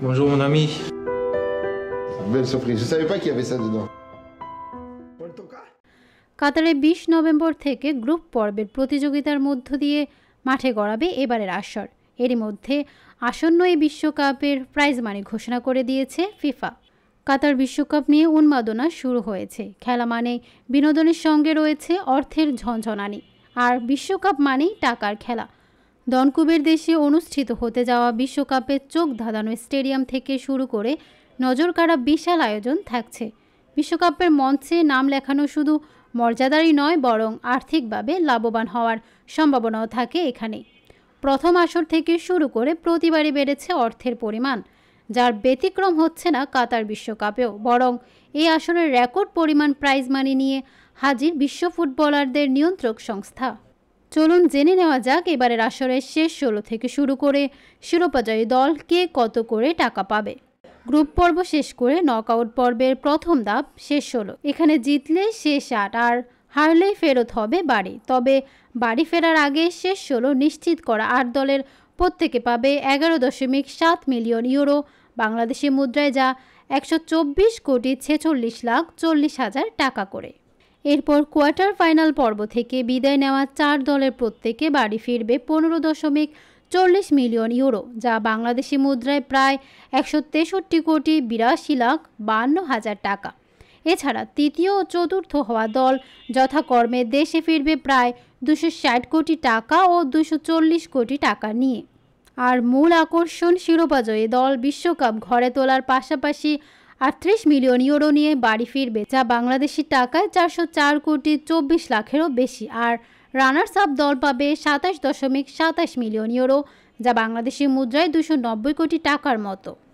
Bonjour mon ami. Belle surprise. Je savais pas qu'il y avait ça dedans. কাতারে বিশ November থেকে group পর্বের প্রতিযোগিতার মধ্য দিয়ে মাঠে গড়াবে এবারের আসর এরই মধ্যে আসন্ন এই বিশ্বকাপের প্রাইজ মানি ঘোষণা করে দিয়েছে ফিফা কাতার বিশ্বকাপ নিয়ে উন্মাদনা শুরু হয়েছে খেলা মানে বিনোদনের সঙ্গে রয়েছে অর্থের ঝনঝনানি আর বিশ্বকাপ মানেই টাকার খেলা দনকুবের দেশে অনুষ্ঠিত হতে যাওয়া বিশ্বকাপে চোখ ধাঁধানো স্টেডিয়াম থেকে শুরু করে নজর কাড়া বিশাল আয়োজন থাকছে বিশ্বকাপের মঞ্চে নাম লেখানো শুধু মর্যাদারই নয় বরং আর্থিকভাবে লাভবান হওয়ার সম্ভাবনাও থাকে এখানে প্রথম আসর থেকে শুরু করে প্রতিবারই বেড়েছে অর্থের পরিমাণ যার ব্যতিক্রম হচ্ছে না কাতার বিশ্বকাপেও বরং এই আসরের রেকর্ড পরিমাণ প্রাইজ মানি নিয়ে হাজির বিশ্ব ফুটবলারদের নিয়ন্ত্রক সংস্থা চলুন জেনে নেওয়া যাক এবারের আসরের শেষ ষোলো থেকে শুরু করে শিরোপাজয়ী দল কে কত করে টাকা পাবে গ্রুপ পর্ব শেষ করে নকআউট পর্বের প্রথম ধাপ শেষ ষোলো এখানে জিতলে শেষ আট আর হারলেই ফেরত হবে বাড়ি তবে বাড়ি ফেরার আগে শেষ ষোলো নিশ্চিত করা আট দলের প্রত্যেকে পাবে এগারো দশমিক সাত মিলিয়ন ইউরো বাংলাদেশি মুদ্রায় যা একশো কোটি ছেচল্লিশ লাখ চল্লিশ হাজার টাকা করে এরপর কোয়ার্টার ফাইনাল পর্ব থেকে বিদায় নেওয়া চার দলের প্রত্যেকে বাড়ি ফিরবে পনেরো দশমিক চল্লিশ মিলিয়ন ইউরো যা বাংলাদেশি মুদ্রায় প্রায় একশো তেষট্টি কোটি বিরাশি লাখ বান্ন হাজার টাকা এছাড়া তৃতীয় ও চতুর্থ হওয়া দল যথাকর্মে দেশে ফিরবে প্রায় দুশো ষাট কোটি টাকা ও দুশো চল্লিশ কোটি টাকা নিয়ে আর মূল আকর্ষণ শিরোপাজয়ী দল বিশ্বকাপ ঘরে তোলার পাশাপাশি আটত্রিশ মিলিয়ন ইউরো নিয়ে বাড়ি ফিরবে যা বাংলাদেশি টাকায় চারশো চার কোটি চব্বিশ লাখেরও বেশি আর রানার্স আপ দল পাবে সাতাশ দশমিক সাতাশ মিলিয়ন ইউরো যা বাংলাদেশি মুদ্রায় দুশো নব্বই কোটি টাকার মতো